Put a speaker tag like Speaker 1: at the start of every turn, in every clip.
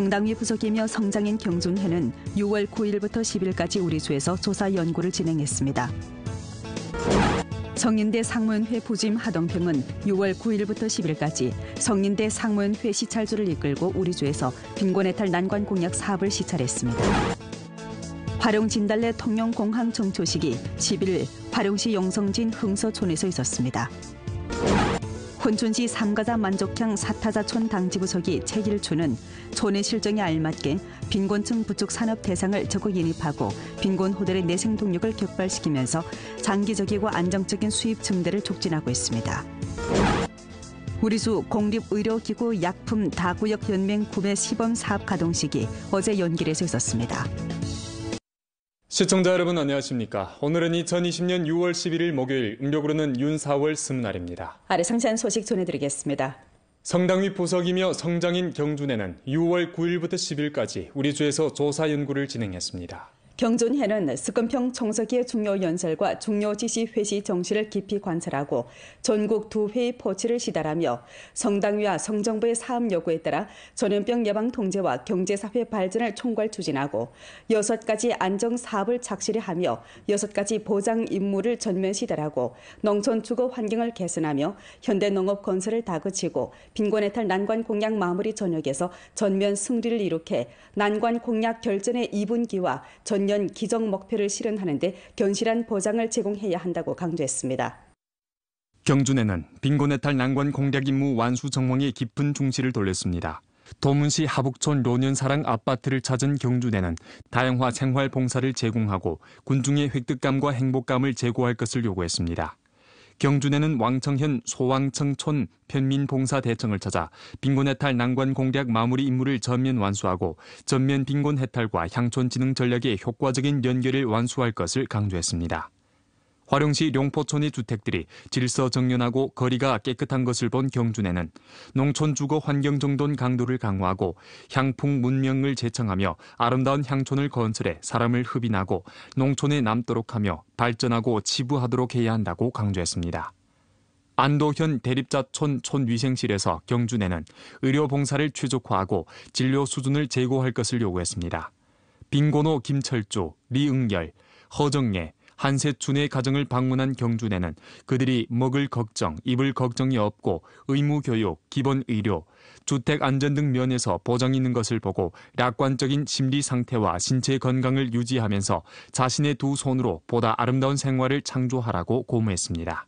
Speaker 1: 정당위 부속이며 성장인 경준회는 6월 9일부터 10일까지 우리수에서 조사 연구를 진행했습니다. 성인대 상문회 부짐 하동평은 6월 9일부터 10일까지 성인대 상문회 시찰주를 이끌고 우리주에서 빈곤해탈 난관 공약 사업을 시찰했습니다. 발용 진달래 통영공항 정초식이 11일 발용시 용성진 흥서촌에서 있었습니다. 혼촌시 삼가자 만족형 사타자촌 당지부석이 최길초는 촌의 실정에 알맞게 빈곤층 부축 산업 대상을 적극 인입하고 빈곤 호들의 내생 동력을 격발시키면서 장기적이고 안정적인 수입 증대를 촉진하고 있습니다. 우리수 공립의료기구 약품 다구역 연맹 구매 시범 사업 가동 식이 어제 연기에서 있었습니다.
Speaker 2: 시청자 여러분 안녕하십니까. 오늘은 2020년 6월 11일 목요일 음력으로는 윤사월 스날입니다.
Speaker 1: 아래 상세한 소식 전해드리겠습니다.
Speaker 2: 성당 위 보석이며 성장인 경준에는 6월 9일부터 10일까지 우리 주에서 조사 연구를 진행했습니다.
Speaker 1: 경존해는스금평청소기의 중요 연설과 중요 지시 회시 정시를 깊이 관찰하고 전국 두 회의 포치를 시달하며 성당위와 성정부의 사업 요구에 따라 전염병 예방 통제와 경제사회 발전을 총괄 추진하고 여섯 가지 안정 사업을 착실히 하며 여섯 가지 보장 임무를 전면 시달하고 농촌 주거 환경을 개선하며 현대 농업 건설을 다그치고 빈곤 해탈 난관 공약 마무리 전역에서 전면 승리를 이룩해 난관 공약 결전의 2분기와 전 매년 기정 목표를 실현하는데 견실한 보장을 제공해야 한다고 강조했습니다.
Speaker 2: 경준에는 빈곤해탈 난관 공략 임무 완수 정황에 깊은 중시를 돌렸습니다. 도문시 하북촌 로년사랑 아파트를 찾은 경준에는 다양화 생활 봉사를 제공하고 군중의 획득감과 행복감을 제고할 것을 요구했습니다. 경주에는 왕청현 소왕청촌 편민봉사대청을 찾아 빈곤 해탈 난관 공략 마무리 임무를 전면 완수하고 전면 빈곤 해탈과 향촌 진흥 전략의 효과적인 연결을 완수할 것을 강조했습니다. 화룡시 용포촌의 주택들이 질서 정연하고 거리가 깨끗한 것을 본 경준에는 농촌 주거 환경 정돈 강도를 강화하고 향풍 문명을 재창하며 아름다운 향촌을 건설해 사람을 흡인하고 농촌에 남도록 하며 발전하고 치부하도록 해야 한다고 강조했습니다. 안도현 대립자촌 촌위생실에서 경준에는 의료 봉사를 최적화하고 진료 수준을 제고할 것을 요구했습니다. 빈곤호 김철조 리응열, 허정예, 한세춘의 가정을 방문한 경준에는 그들이 먹을 걱정, 입을 걱정이 없고 의무 교육, 기본 의료, 주택 안전 등 면에서 보장 있는 것을 보고 낙관적인 심리 상태와 신체 건강을 유지하면서 자신의 두 손으로 보다 아름다운 생활을 창조하라고 고무했습니다.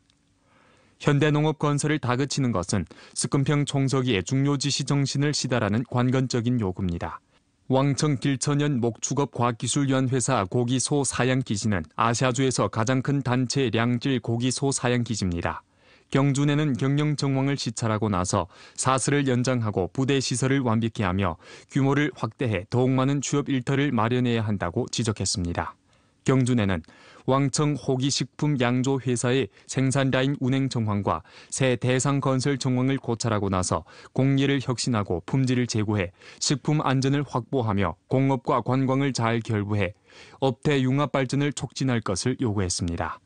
Speaker 2: 현대농업 건설을 다그치는 것은 스금평 총서기의 중요 지시 정신을 시달하는 관건적인 요구입니다. 왕청 길천연 목축업 과학기술연회사 고기소 사양기지는 아시아주에서 가장 큰 단체 량질 고기소 사양기지입니다. 경준에는 경영 정황을 시찰하고 나서 사슬을 연장하고 부대 시설을 완벽히 하며 규모를 확대해 더욱 많은 취업 일터를 마련해야 한다고 지적했습니다. 경준에는 왕청 호기식품 양조 회사의 생산 라인 운행 정황과 새 대상 건설 정황을 고찰하고 나서 공예를 혁신하고 품질을 제고해 식품 안전을 확보하며 공업과 관광을 잘 결부해 업태 융합 발전을 촉진할 것을 요구했습니다.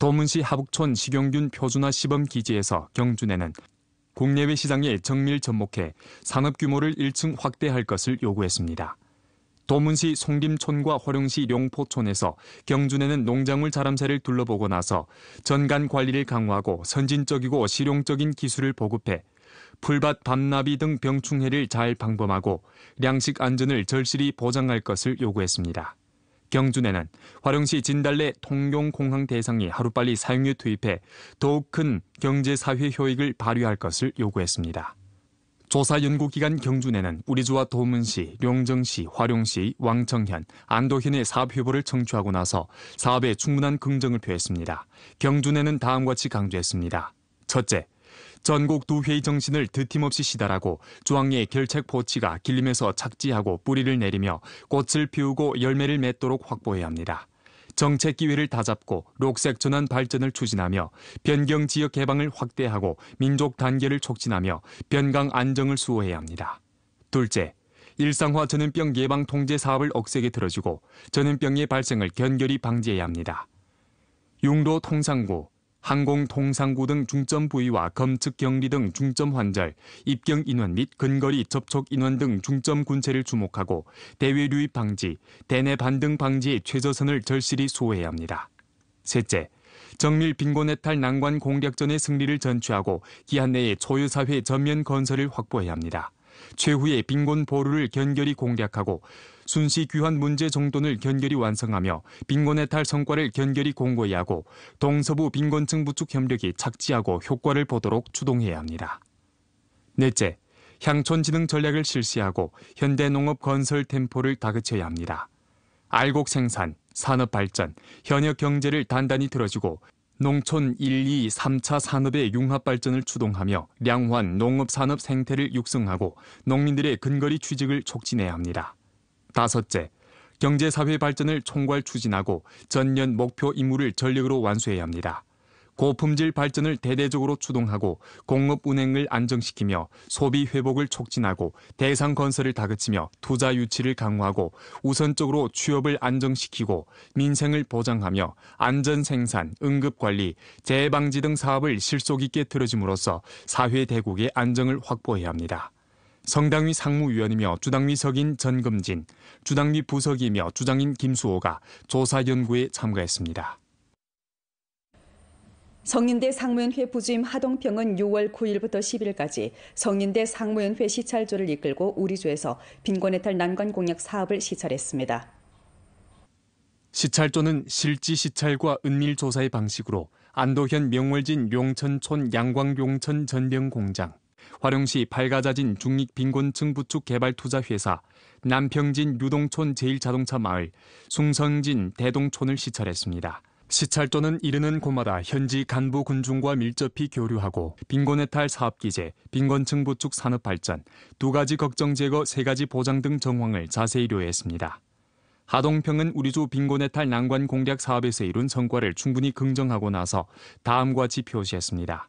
Speaker 2: 도문시 하북촌 식용균 표준화 시범 기지에서 경준에는 국내외 시장에 정밀 접목해 산업 규모를 1층 확대할 것을 요구했습니다. 도문시 송림촌과 화룡시 용포촌에서 경준에는 농작물 자람새를 둘러보고 나서 전간 관리를 강화하고 선진적이고 실용적인 기술을 보급해 풀밭 밤나비 등 병충해를 잘 방범하고 양식 안전을 절실히 보장할 것을 요구했습니다. 경준에는 화룡시 진달래 통용공항 대상이 하루빨리 사용료 투입해 더욱 큰 경제사회 효익을 발휘할 것을 요구했습니다. 조사 연구 기간 경준에는 우리주와 도문시, 룡정시, 화룡시, 왕청현, 안도현의 사업 회보를 청취하고 나서 사업에 충분한 긍정을 표했습니다. 경준에는 다음과 같이 강조했습니다. 첫째, 전국 두 회의 정신을 드팀없이 시달하고 주항리의 결책 포치가 길림에서 착지하고 뿌리를 내리며 꽃을 피우고 열매를 맺도록 확보해야 합니다. 정책 기회를 다잡고 록색 전환 발전을 추진하며 변경 지역 개방을 확대하고 민족 단계를 촉진하며 변강 안정을 수호해야 합니다. 둘째, 일상화 전염병 예방 통제 사업을 억세게 들어주고 전염병의 발생을 견결히 방지해야 합니다. 융도 통상구, 항공통상구 등 중점 부위와 검측 격리 등 중점 환절 입경 인원 및 근거리 접촉 인원 등 중점 군체를 주목하고 대외 류입 방지, 대내 반등 방지의 최저선을 절실히 소화해야 합니다. 셋째, 정밀 빈곤 해탈 난관 공략전의 승리를 전취하고 기한 내에 초유사회 전면 건설을 확보해야 합니다. 최후의 빈곤 보루를 견결히 공략하고 순시 귀환 문제 정돈을 견결히 완성하며 빈곤의 탈 성과를 견결히 공고히 하고 동서부 빈곤층 부축 협력이 착지하고 효과를 보도록 추동해야 합니다. 넷째, 향촌 지능 전략을 실시하고 현대농업 건설 템포를 다그쳐야 합니다. 알곡 생산, 산업 발전, 현역 경제를 단단히 들어주고 농촌 1, 2, 3차 산업의 융합 발전을 추동하며 량환 농업 산업 생태를 육성하고 농민들의 근거리 취직을 촉진해야 합니다. 다섯째, 경제사회 발전을 총괄 추진하고 전년 목표 임무를 전력으로 완수해야 합니다. 고품질 발전을 대대적으로 추동하고 공업 운행을 안정시키며 소비 회복을 촉진하고 대상 건설을 다그치며 투자 유치를 강화하고 우선적으로 취업을 안정시키고 민생을 보장하며 안전 생산, 응급 관리, 재해 방지 등 사업을 실속 있게 들어짐으로써 사회 대국의 안정을 확보해야 합니다. 성당위 상무위원이며 주당위석인 전금진, 주당위 부석이며 주장인 김수호가 조사연구에 참가했습니다.
Speaker 1: 성인대 상무연회 부주임 하동평은 6월 9일부터 10일까지 성인대 상무연회 시찰조를 이끌고 우리주에서 빈곤의 탈 난관 공약 사업을 시찰했습니다.
Speaker 2: 시찰조는 실지 시찰과 은밀 조사의 방식으로 안도현 명월진 용천촌 양광용천 전병 공장, 화룡시 발가자진 중립빈곤층 부축 개발 투자 회사, 남평진 유동촌 제1자동차 마을, 숭성진 대동촌을 시찰했습니다. 시찰조는 이르는 곳마다 현지 간부 군중과 밀접히 교류하고 빈곤의 탈 사업 기재 빈곤층 부축 산업 발전, 두 가지 걱정 제거, 세 가지 보장 등 정황을 자세히 료했습니다. 하동평은 우리조 빈곤의 탈 난관 공략 사업에서 이룬 성과를 충분히 긍정하고 나서 다음과 같이 표시했습니다.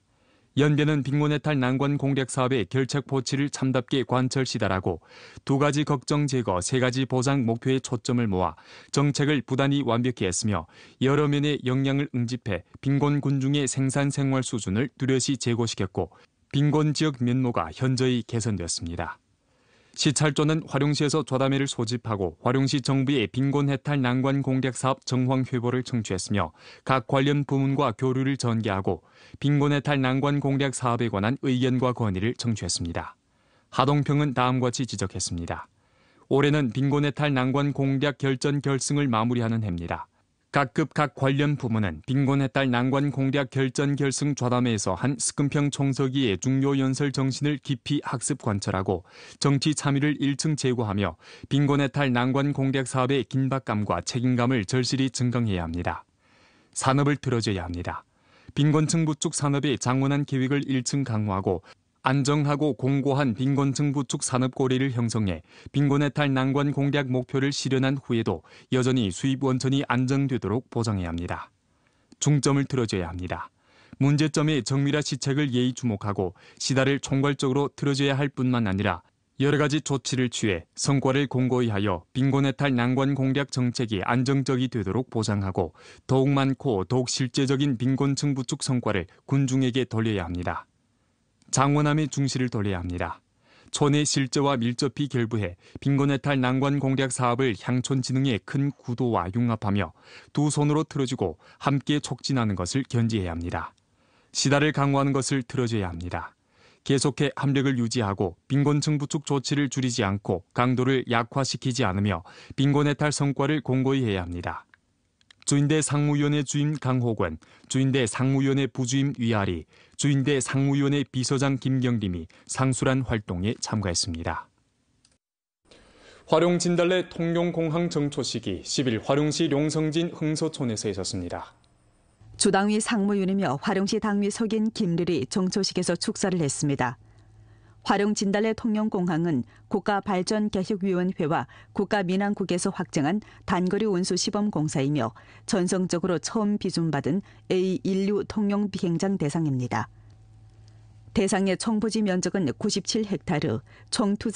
Speaker 2: 연계는 빈곤네탈 난관 공략 사업의 결착 포치를 참답게 관철시달하고 두 가지 걱정 제거, 세 가지 보상 목표에 초점을 모아 정책을 부단히 완벽히 했으며 여러 면의 역량을 응집해 빈곤 군중의 생산 생활 수준을 뚜렷이 제고시켰고 빈곤 지역 면모가 현저히 개선되었습니다. 시찰조는 화룡시에서 좌담회를 소집하고 화룡시 정부의 빈곤 해탈 난관 공략 사업 정황 회보를 청취했으며 각 관련 부문과 교류를 전개하고 빈곤 해탈 난관 공략 사업에 관한 의견과 건의를 청취했습니다. 하동평은 다음과 같이 지적했습니다. 올해는 빈곤 해탈 난관 공략 결전 결승을 마무리하는 해입니다. 각급 각 관련 부문은 빈곤의 딸 난관 공략 결전 결승 좌담회에서 한 스금평 총서기의 중요 연설 정신을 깊이 학습 관철하고 정치 참여를 1층 제고하며 빈곤의 딸 난관 공략 사업의 긴박감과 책임감을 절실히 증강해야 합니다. 산업을 들어줘야 합니다. 빈곤층 부축 산업의 장원한 계획을 1층 강화하고 안정하고 공고한 빈곤 층부축 산업 고리를 형성해 빈곤의 탈 난관 공략 목표를 실현한 후에도 여전히 수입 원천이 안정되도록 보장해야 합니다. 중점을 틀어줘야 합니다. 문제점의 정밀한 시책을 예의 주목하고 시달을 총괄적으로 틀어줘야 할 뿐만 아니라 여러 가지 조치를 취해 성과를 공고히 하여 빈곤의 탈 난관 공략 정책이 안정적이 되도록 보장하고 더욱 많고 더욱 실제적인 빈곤층 부축 성과를 군중에게 돌려야 합니다. 장원함의 중시를 돌려야 합니다. 촌의 실제와 밀접히 결부해 빈곤해탈 난관 공략 사업을 향촌진흥의 큰 구도와 융합하며 두 손으로 틀어주고 함께 촉진하는 것을 견지해야 합니다. 시달을 강화하는 것을 틀어줘야 합니다. 계속해 함력을 유지하고 빈곤층 부축 조치를 줄이지 않고 강도를 약화시키지 않으며 빈곤해탈 성과를 공고히 해야 합니다. 주인대 상무위원회 주임 강호권, 주인대 상무위원회 부주임 위아리, 주인대 상무위원회 비서장 김경림이 상술한 활동에 참가했습니다. 화룡 진달래 통영공항 정초식이 10일 화룡시 용성진 흥서촌에서 있었습니다.
Speaker 1: 주당위 상무위원이며 화룡시 당위 석인 김릴이 정초식에서 축사를 했습니다. 화룡 진달래 통영공항은 국가발전개혁위원회와 국가민항국에서 확정한 단거리 운수 시범 공사이며 전성적으로 처음 비준받은 a 1류 통영 비행장 대상입니다. 대상의 청부지 면적은 97헥타르, 총 투자